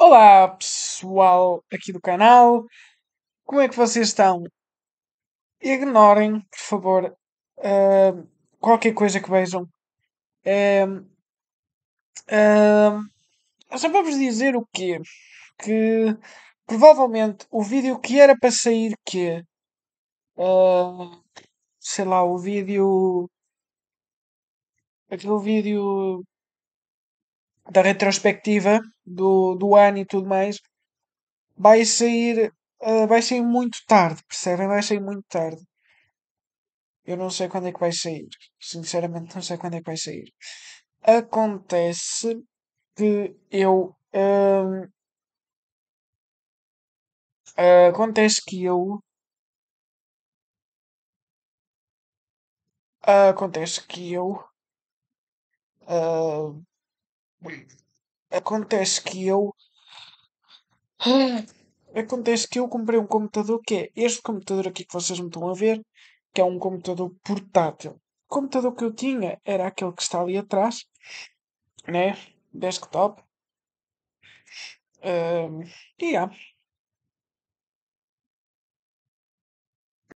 Olá pessoal aqui do canal, como é que vocês estão? Ignorem, por favor, uh, qualquer coisa que vejam. Uh, uh, só para vos dizer o quê? Que provavelmente o vídeo que era para sair que uh, sei lá, o vídeo aquele vídeo da retrospectiva do, do ano e tudo mais, vai sair, uh, vai sair muito tarde, percebem? Vai sair muito tarde. Eu não sei quando é que vai sair. Sinceramente, não sei quando é que vai sair. Acontece que eu. Uh, uh, acontece que eu. acontece que eu. Uh, Acontece que eu. Acontece que eu comprei um computador que é este computador aqui que vocês me estão a ver, que é um computador portátil. O computador que eu tinha era aquele que está ali atrás, né? Desktop. Um, e yeah.